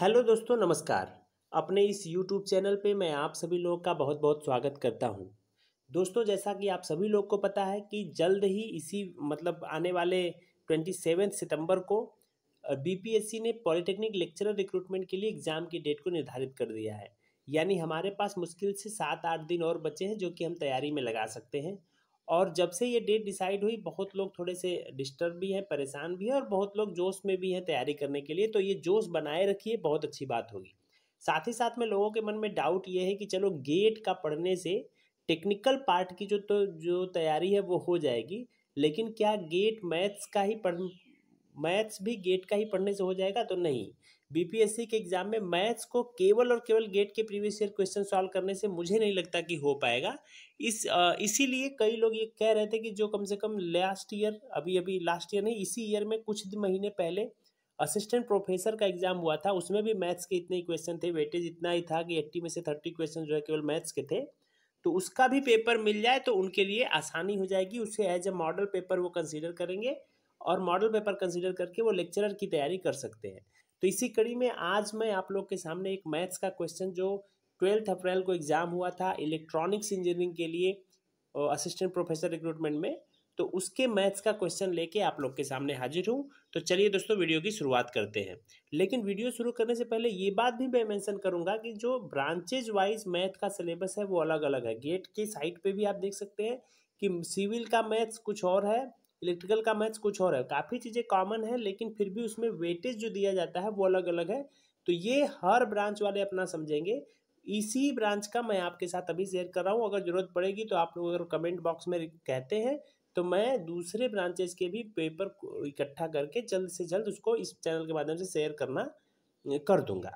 hello दोस्तों नमस्कार अपने इस यूट्यूब चैनल पे मैं आप सभी लोगों का बहुत बहुत स्वागत करता हूँ दोस्तों जैसा कि आप सभी लोग को पता है कि जल्द ही इसी मतलब आने वाले ट्वेंटी सेवन सितम्बर को बीपीएससी ने पॉलिटेक्निक लेक्चरर रिक्रूटमेंट के लिए एग्ज़ाम की डेट को निर्धारित कर दिया है यानी हमारे पास मुश्किल से सात आठ दिन और बचे हैं जो कि हम तैयारी में लगा सकते हैं और जब से ये डेट डिसाइड हुई बहुत लोग थोड़े से डिस्टर्ब भी हैं परेशान भी हैं और बहुत लोग जोश में भी हैं तैयारी करने के लिए तो ये जोश बनाए रखिए बहुत अच्छी बात होगी साथ ही साथ में लोगों के मन में डाउट ये है कि चलो गेट का पढ़ने से टेक्निकल पार्ट की जो तो जो तैयारी है वो हो जाएगी लेकिन क्या गेट मैथ्स का ही पढ़ मैथ्स भी गेट का ही पढ़ने से हो जाएगा तो नहीं बीपीएससी के एग्जाम में मैथ्स को केवल और केवल गेट के प्रीवियस ईयर क्वेश्चन सॉल्व करने से मुझे नहीं लगता कि हो पाएगा इस इसीलिए कई लोग ये कह रहे थे कि जो कम से कम लास्ट ईयर अभी अभी लास्ट ईयर नहीं इसी ईयर में कुछ महीने पहले असिस्टेंट प्रोफेसर का एग्जाम हुआ था उसमें भी मैथ्स के इतने ही क्वेश्चन थे वेटेज इतना ही था कि एट्टी में से थर्टी क्वेश्चन जो है केवल मैथ्स के थे तो उसका भी पेपर मिल जाए तो उनके लिए आसानी हो जाएगी उसे एज ए मॉडल पेपर वो कंसिडर करेंगे और मॉडल पेपर कंसिडर करके वो लेक्चरर की तैयारी कर सकते हैं तो इसी कड़ी में आज मैं आप लोग के सामने एक मैथ्स का क्वेश्चन जो ट्वेल्थ अप्रैल को एग्ज़ाम हुआ था इलेक्ट्रॉनिक्स इंजीनियरिंग के लिए असिस्टेंट प्रोफेसर रिक्रूटमेंट में तो उसके मैथ्स का क्वेश्चन लेके आप लोग के सामने हाजिर हूँ तो चलिए दोस्तों वीडियो की शुरुआत करते हैं लेकिन वीडियो शुरू करने से पहले ये बात भी मैं मेंशन करूँगा कि जो ब्रांचेज वाइज मैथ का सिलेबस है वो अलग अलग है गेट की साइट पे भी आप देख सकते हैं कि सिविल का मैथ्स कुछ और है इलेक्ट्रिकल का मैथ्स कुछ और है काफ़ी चीज़ें कॉमन है लेकिन फिर भी उसमें वेटेज जो दिया जाता है वो अलग अलग है तो ये हर ब्रांच वाले अपना समझेंगे इसी ब्रांच का मैं आपके साथ अभी शेयर कर रहा हूँ अगर ज़रूरत पड़ेगी तो आप लोग अगर कमेंट बॉक्स में कहते हैं तो मैं दूसरे ब्रांचेज के भी पेपर इकट्ठा करके जल्द से जल्द उसको इस चैनल के माध्यम से शेयर करना कर दूंगा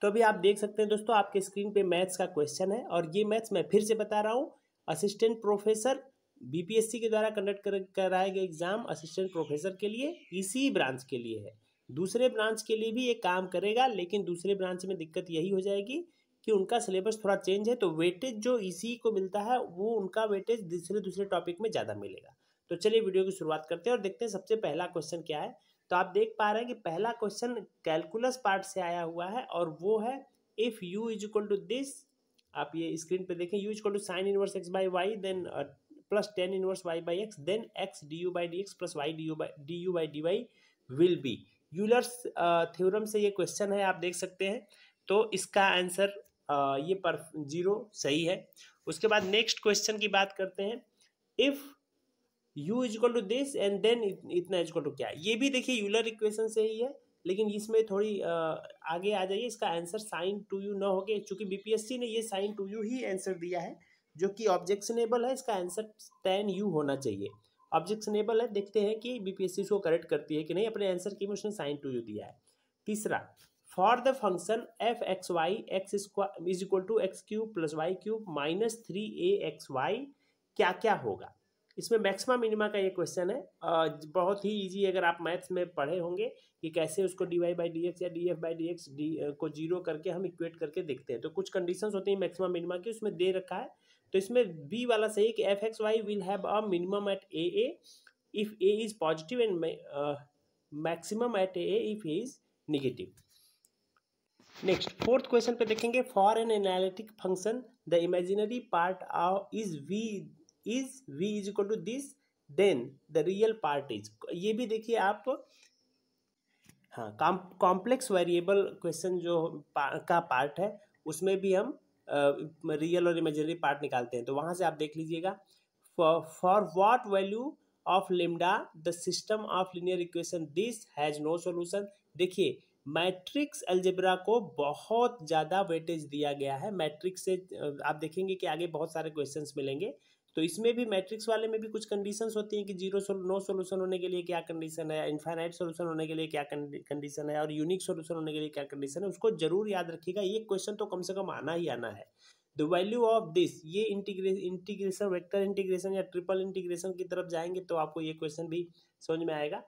तो अभी आप देख सकते हैं दोस्तों आपके स्क्रीन पे मैथ्स का क्वेश्चन है और ये मैथ्स मैं फिर से बता रहा हूँ असिस्टेंट प्रोफेसर बीपीएससी के द्वारा कंडक्ट कराए गए एग्जाम असिस्टेंट प्रोफेसर के लिए इसी ब्रांच के लिए है दूसरे ब्रांच के लिए भी ये काम करेगा लेकिन दूसरे ब्रांच में दिक्कत यही हो जाएगी कि उनका सिलेबस थोड़ा चेंज है तो वेटेज जो इसी e e को मिलता है वो उनका वेटेज दूसरे दूसरे टॉपिक में ज़्यादा मिलेगा तो चलिए वीडियो की शुरुआत करते हैं और देखते हैं सबसे पहला क्वेश्चन क्या है तो आप देख पा रहे हैं कि पहला क्वेश्चन कैलकुलस पार्ट से आया हुआ है और वो है if u is equal to this आप ये स्क्रीन पे देखें u is equal to sine inverse x by y then plus tan inverse y by x then x d u by d x plus y d u by d u by d y will be Euler's theorem से ये question है आप देख सकते हैं तो इसका answer uh, ये पर जीरो सही है उसके बाद नेक्स्ट क्वेश्चन की बात करते हैं if u is equal to this and then इतना इजक्वल टू क्या ये भी देखिए यूलर इक्वेशन से ही है लेकिन इसमें थोड़ी uh, आगे आ जाइए इसका आंसर साइन टू यू ना हो गया चूंकि बीपीएससी ने ये साइन टू यू ही आंसर दिया है जो कि ऑब्जेक्शनेबल है इसका आंसर टेन यू होना चाहिए ऑब्जेक्शनेबल है देखते हैं कि बीपीएससी इसको करेक्ट करती है कि नहीं अपने आंसर की उसने साइन टू यू दिया है तीसरा for the function f x y x square is equal to x cube plus y cube minus three a x y क्या क्या होगा इसमें मैक्सिमा मिनिमा का ये क्वेश्चन है बहुत ही इजी अगर आप मैथ्स में पढ़े होंगे कि कैसे उसको d y by d x या d f by d x d को जीरो करके हम इक्वेट करके देखते हैं तो कुछ कंडीशंस होती हैं मैक्सिमा मिनिमा की उसमें दे रखा है तो इसमें बी वाला सही कि f x y will have a minimum at a a if a is positive and maximum at a if a is negative next fourth question पे देखेंगे for an analytic function the imaginary part of is v is v is equal to this then the real part is ये भी देखिए आप हाँ complex variable question जो का part है उसमें भी हम रियल और इमेजनरी पार्ट निकालते हैं तो वहाँ से आप देख लीजिएगा for what value of lambda the system of linear equation this has no solution देखिए मैट्रिक्स एल्जेब्रा को बहुत ज़्यादा वेटेज दिया गया है मैट्रिक्स से आप देखेंगे कि आगे बहुत सारे क्वेश्चंस मिलेंगे तो इसमें भी मैट्रिक्स वाले में भी कुछ कंडीशंस होती हैं कि जीरो नो सोल्यूशन होने के लिए क्या कंडीशन है इन्फाइनाइट सोल्यूशन होने के लिए क्या कंडीशन है और यूनिक सोल्यूशन होने के लिए क्या कंडीशन है उसको जरूर याद रखिएगा ये क्वेश्चन तो कम से कम आना ही आना है द वैल्यू ऑफ दिस ये इंटीग्रेशन इंटीग्रेशन वेक्टर इंटीग्रेशन या ट्रिपल इंटीग्रेशन की तरफ जाएंगे तो आपको ये क्वेश्चन भी समझ में आएगा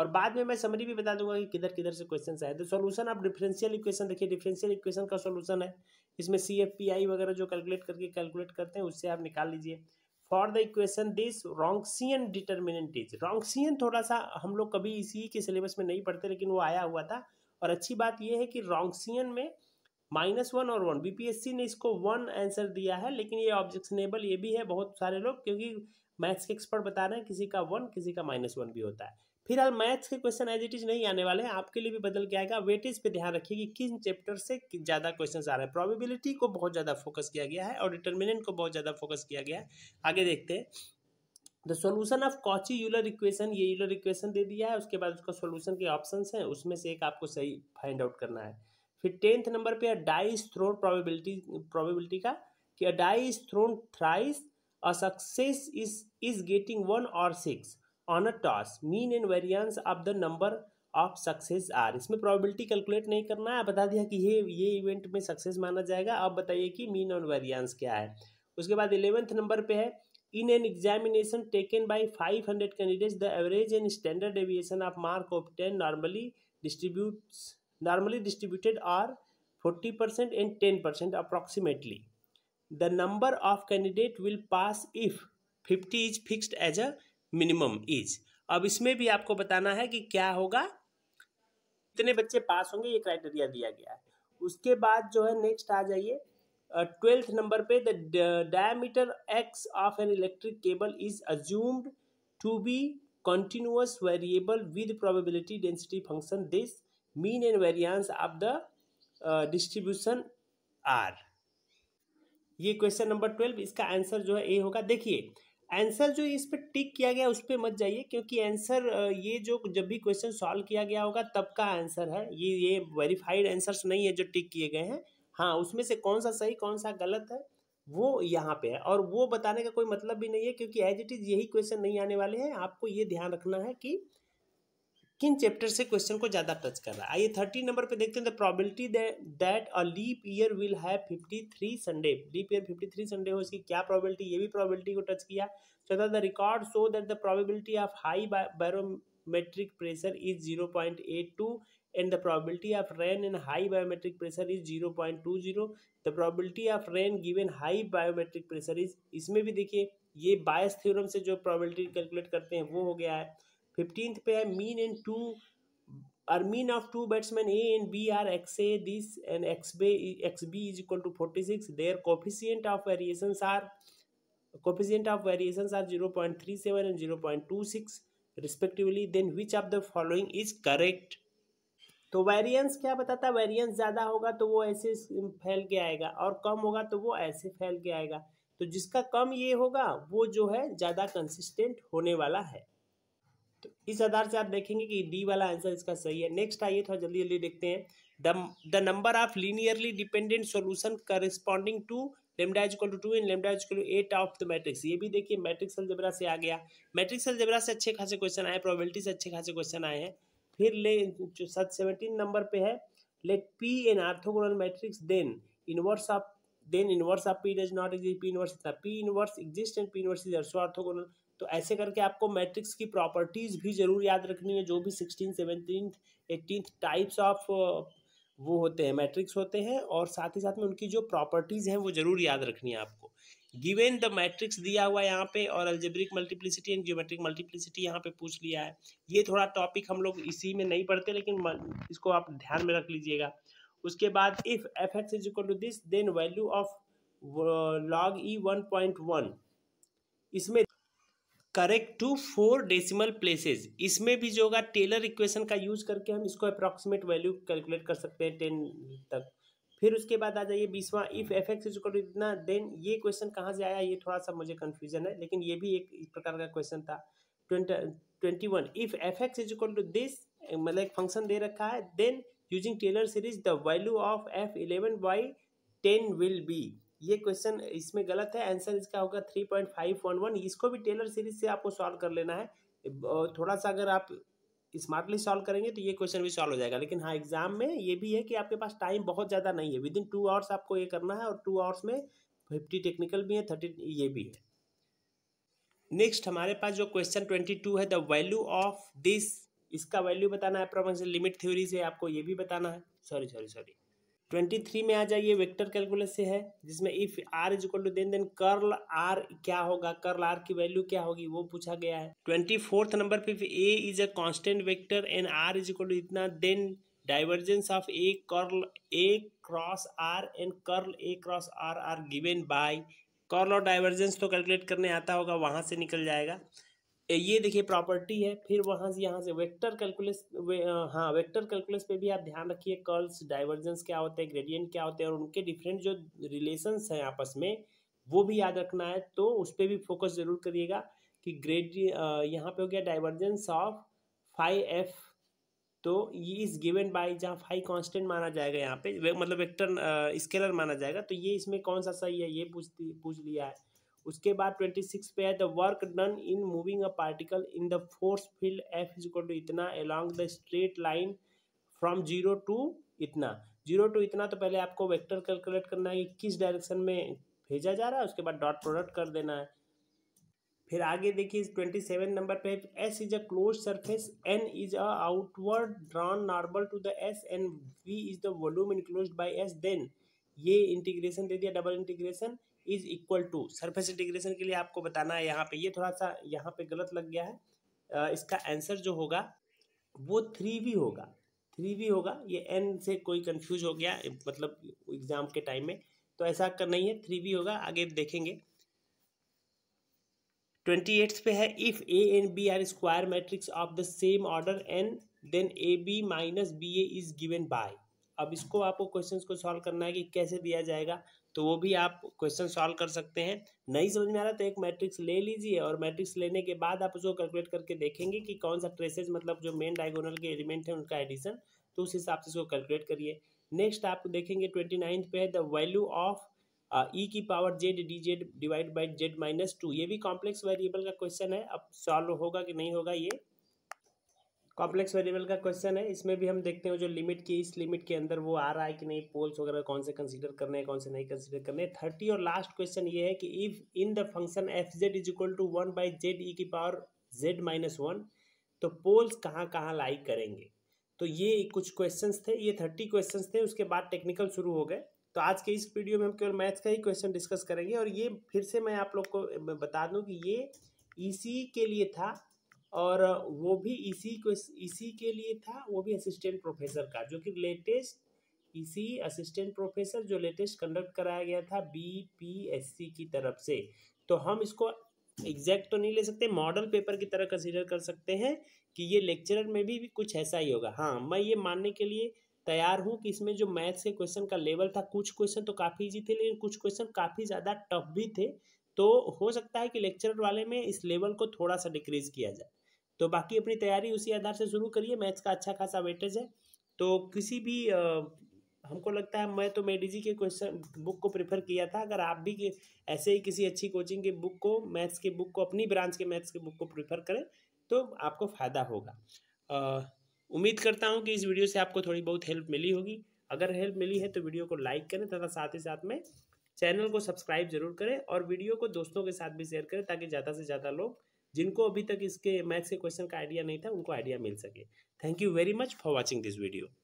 और बाद में मैं समरी भी बता दूंगा कि किधर किधर से क्वेश्चन आए तो सोल्यूशन आप डिफरेंशियल इक्वेशन देखिए डिफरेंशियल इक्वेशन का सोल्यूशन है इसमें सी एफ पी आई वगैरह जो कैलकुलेट करके कैलकुलेट करते हैं उससे आप निकाल लीजिए for the equation this Wronskian determinant is Wronskian थोड़ा सा हम लोग कभी इसी के सिलेबस में नहीं पढ़ते लेकिन वो आया हुआ था और अच्छी बात यह है कि रोंगसियन में माइनस वन और वन बीपीएससी ने इसको वन आंसर दिया है लेकिन ये ऑब्जेक्शनेबल ये भी है बहुत सारे लोग क्योंकि मैथ्स के एक्सपर्ट बता रहे हैं किसी का वन किसी का माइनस वन भी होता है फिलहाल मैथ्स के क्वेश्चन एज इट इज नहीं आने वाले हैं आपके लिए भी बदल के आएगा वेटेज पे ध्यान रखिए कि किन चैप्टर से ज़्यादा क्वेश्चन आ रहे हैं प्रोबेबिलिटी को बहुत ज़्यादा फोकस किया गया है और डिटर्मिनेंट को बहुत ज़्यादा फोकस किया गया है आगे देखते हैं the solution of Cauchy Euler equation ये यूलर इक्वेशन दे दिया है उसके बाद उसका सोल्यूशन के ऑप्शन हैं उसमें से एक आपको सही फाइंड आउट करना है फिर टेंथ नंबर पे डाइस थ्रोन प्रोबेबिलिटी प्रोबेबिलिटी का कि dice thrown thrice a success is is getting one और six on a toss mean and variance of the number of success are इसमें प्रोबेबिलिटी कैलकुलेट नहीं करना है बता दिया कि ये ये इवेंट में सक्सेस माना जाएगा अब बताइए कि मीन और वेरियंस क्या है उसके बाद इलेवेंथ नंबर पे है in an examination taken by five hundred candidates the average and standard deviation of mark of ten normally distribute normally distributed are forty percent and ten percent approximately the number of candidate will pass if fifty is fixed as a minimum is अब इसमें भी आपको बताना है कि क्या होगा कितने बच्चे पास होंगे ये क्राइटेरिया दिया गया है उसके बाद जो है नेक्स्ट आ जाइए ट्वेल्थ नंबर पे the diameter x of an electric cable is assumed to be continuous variable with probability density function this mean and variance of the distribution are ये क्वेश्चन नंबर ट्वेल्व इसका answer जो है ए होगा देखिए answer जो इस पर टिक किया गया उस पर मत जाइए क्योंकि आंसर ये जो जब भी क्वेश्चन सॉल्व किया गया होगा तब का आंसर है ये ये वेरीफाइड आंसर्स नहीं है जो टिक किए गए हैं हाँ उसमें से कौन सा सही कौन सा गलत है वो यहाँ पे है और वो बताने का कोई मतलब भी नहीं है क्योंकि एज इट इज़ यही क्वेश्चन नहीं आने वाले हैं आपको ये ध्यान रखना है कि किन चैप्टर से क्वेश्चन को ज़्यादा टच कर रहा है आइए थर्टी नंबर पे देखते हैं the probability that a leap year will have fifty three Sunday leap year fifty three Sunday हो इसकी क्या प्रॉबिलिटी ये भी प्रॉबिलिटी को टच किया चौथा the record show that the probability of high biometric pressure is zero point eight two and the of rain in high biometric pressure is zero point two zero the probability of rain given high biometric pressure is इसमें भी देखिए ये बायस theorem से जो probability calculate करते हैं वो हो गया है फिफ्टींथ पे है mean and two are mean of two batsman A and B are x A this and x B x B is equal to forty six their coefficient of variation are coefficient of variation are zero point three seven and zero point two six respectively then which of the following is correct तो variance क्या बताता है variance ज़्यादा होगा तो वो ऐसे फैल के आएगा और कम होगा तो वो ऐसे फैल के आएगा तो जिसका कम ये होगा वो जो है ज़्यादा कंसिस्टेंट होने वाला है तो इस आधार से आप देखेंगे कि डी वाला आंसर इसका सही है नेक्स्ट आइए थोड़ा जल्दी जल्दी देखते हैं the the number of linearly dependent solution corresponding to lambda two two in lambda two eight of the matrix ये भी देखिए मैट्रिक्स अलजेब्रा से आ गया मैट्रिक्स अलजेब्रा से अच्छे खासे क्वेश्चन आए प्रोबेबिलिटी से अच्छे खासे क्वेश्चन आए हैं फिर ले जो सत सेवनटीन नंबर पे है let P an orthogonal matrix then inverse of then inverse of P does not exist P inverse P inverse exist and P inverse is also orthogonal तो ऐसे करके आपको मैट्रिक्स की प्रॉपर्टीज़ भी ज़रूर याद रखनी है जो भी sixteen seventeen eighteen types of वो होते हैं मैट्रिक्स होते हैं और साथ ही साथ में उनकी जो प्रॉपर्टीज़ हैं वो ज़रूर याद रखनी है आपको गिवेन द मैट्रिक्स दिया हुआ है यहाँ पे और algebraic multiplicity and geometric multiplicity यहाँ पे पूछ लिया है ये थोड़ा टॉपिक हम लोग इसी में नहीं पढ़ते लेकिन इसको आप ध्यान में रख लीजिएगा उसके बाद if f x is equal to this then value of log e one point one इसमें correct to four decimal places इसमें भी जो होगा टेलर इक्वेशन का यूज करके हम इसको अप्रॉक्सीमेट वैल्यू कैलकुलेट कर सकते हैं टेन तक फिर उसके बाद आ जाइए बीसवा इफ एफ एक्स टू इतना देन ये क्वेश्चन कहाँ से आया ये थोड़ा सा मुझे कन्फ्यूजन है लेकिन ये भी एक इस प्रकार का क्वेश्चन था twenty twenty one if f x is equal to this मतलब एक फंक्शन दे रखा है then using Taylor series the value of f eleven by ten will be ये क्वेश्चन इसमें गलत है आंसर इसका होगा three point five one one इसको भी टेलर सीरीज से आपको सॉल्व कर लेना है थोड़ा सा अगर आप स्मार्टली सॉल्व करेंगे तो ये क्वेश्चन भी सॉल्व हो जाएगा लेकिन हाँ एग्जाम में ये भी है कि आपके पास टाइम बहुत ज़्यादा नहीं है विद इन टू आवर्स आपको ये करना है और टू आवर्स में फिफ्टी टेक्निकल भी है थर्टी ये भी है नेक्स्ट हमारे पास जो क्वेश्चन ट्वेंटी टू है द वैल्यू ऑफ दिस इसका वैल्यू बताना है अप्रोक्सीमेट लिमिट थ्योरी से आपको ये भी बताना है sorry sorry sorry twenty three में आ जाइए वेक्टर कैलकुलस से है जिसमें if r is equal to then then curl r क्या होगा कर्ल आर की वैल्यू क्या होगी वो पूछा गया है ट्वेंटी फोर्थ नंबर पे a is a constant vector and r is equal to इतना then divergence of a curl a cross r and curl a cross r are given by curl और divergence तो calculate करने आता होगा वहां से निकल जाएगा ये देखिए प्रॉपर्टी है फिर वहाँ से यहाँ से वेक्टर कैलकुलस वे, हाँ वेक्टर कैलकुलस पे भी आप ध्यान रखिए कर्ल्स डाइवर्जेंस क्या होते हैं ग्रेडियंट क्या होते हैं और उनके डिफरेंट जो रिलेशंस हैं आपस में वो भी याद रखना है तो उस पर भी फोकस जरूर करिएगा कि ग्रेड यहाँ पे हो गया डाइवर्जेंस ऑफ फाइव एफ तो ये इज गिवन बाई जहाँ फाइव कॉन्स्टेंट माना जाएगा यहाँ पे मतलब वेक्टर स्केलर माना जाएगा तो ये इसमें कौन सा सही है ये पूछ पूछ लिया है उसके बाद ट्वेंटी सिक्स पे है the work done in moving a particle in the force field f is equal to इतना along the straight line from zero to इतना जीरो टू इतना तो पहले आपको वेक्टर कैलकुलेट करना है कि किस डायरेक्शन में भेजा जा रहा है उसके बाद डॉट प्रोडक्ट कर देना है फिर आगे देखिए ट्वेंटी सेवन नंबर पे S is a close surface n is a outward drawn normal to the S and V is the volume enclose by S then ये इंटीग्रेशन दे दिया double integration is equal to surface integration के लिए आपको बताना है यहाँ पे ये थोड़ा सा यहाँ पे गलत लग गया है इसका आंसर जो होगा वो थ्री भी होगा थ्री भी होगा ये एन से कोई कंफ्यूज हो गया मतलब एग्जाम के टाइम में तो ऐसा कर नहीं है थ्री भी होगा आगे देखेंगे ट्वेंटी एट्थ पे है if A and B are square matrix of the same order n then A B minus B A is given by अब इसको आपको क्वेश्चन को सॉल्व करना है कि कैसे दिया जाएगा तो वो भी आप क्वेश्चन सॉल्व कर सकते हैं नहीं समझ में आ रहा तो एक मैट्रिक्स ले लीजिए और मैट्रिक्स लेने के बाद आप उसको कैलकुलेट करके देखेंगे कि कौन सा ट्रेसेज मतलब जो मेन डायगोनल के एलिमेंट है उनका एडिशन तो उस हिसाब से उसको कैलकुलेट करिए नेक्स्ट आप देखेंगे ट्वेंटी नाइन्थ पे है द वैल्यू ऑफ ई की power z d z divide by z minus two ये भी कॉम्प्लेक्स वेरिएबल का क्वेश्चन है अब सॉल्व होगा कि नहीं होगा ये कॉम्प्लेक्स वेरिएबल का क्वेश्चन है इसमें भी हम देखते हैं जो लिमिट की इस लिमिट के अंदर वो आ रहा है कि नहीं पोल्स वगैरह कौन से कंसीडर करने हैं कौन से नहीं कंसीडर करने हैं थर्टी और लास्ट क्वेश्चन ये है कि if in the function f z is equal to one by z e की पावर जेड माइनस वन तो पोल्स कहाँ कहाँ लाइक करेंगे तो ये कुछ क्वेश्चन थे ये थर्टी क्वेश्चन थे उसके बाद टेक्निकल शुरू हो गए तो आज के इस वीडियो में हम केवल मैथ्स का ही क्वेश्चन डिस्कस करेंगे और ये फिर से मैं आप लोग को बता दूँ कि ये इसी e e के लिए था और वो भी इसी को इसी के लिए था वो भी असिस्टेंट प्रोफेसर का जो कि लेटेस्ट इसी असिस्टेंट प्रोफेसर जो लेटेस्ट कंडक्ट कराया गया था बी पी एस सी की तरफ से तो हम इसको एग्जैक्ट तो नहीं ले सकते मॉडल पेपर की तरह कंसिडर कर सकते हैं कि ये लेक्चरर में भी, भी कुछ ऐसा ही होगा हाँ मैं ये मानने के लिए तैयार हूँ कि इसमें जो मैथ से क्वेश्चन का लेवल था कुछ क्वेश्चन तो काफ़ी ईजी थे लेकिन कुछ क्वेश्चन काफ़ी ज़्यादा टफ भी थे तो हो सकता है कि लेक्चरर वाले में इस लेवल को थोड़ा सा डिक्रीज किया जाए तो बाकी अपनी तैयारी उसी आधार से शुरू करिए मैथ्स का अच्छा खासा वेटेज है तो किसी भी आ, हमको लगता है मैं तो मेडिजी के क्वेश्चन बुक को प्रेफर किया था अगर आप भी ऐसे ही किसी अच्छी कोचिंग के बुक को मैथ्स के बुक को अपनी ब्रांच के मैथ्स के बुक को प्रेफर करें तो आपको फ़ायदा होगा उम्मीद करता हूँ कि इस वीडियो से आपको थोड़ी बहुत हेल्प मिली होगी अगर हेल्प मिली है तो वीडियो को लाइक करें तथा साथ ही साथ में चैनल को सब्सक्राइब जरूर करें और वीडियो को दोस्तों के साथ भी शेयर करें ताकि ज़्यादा से ज़्यादा लोग जिनको अभी तक इसके मैथ्स के क्वेश्चन का आइडिया नहीं था उनको आइडिया मिल सके thank you very much for watching this video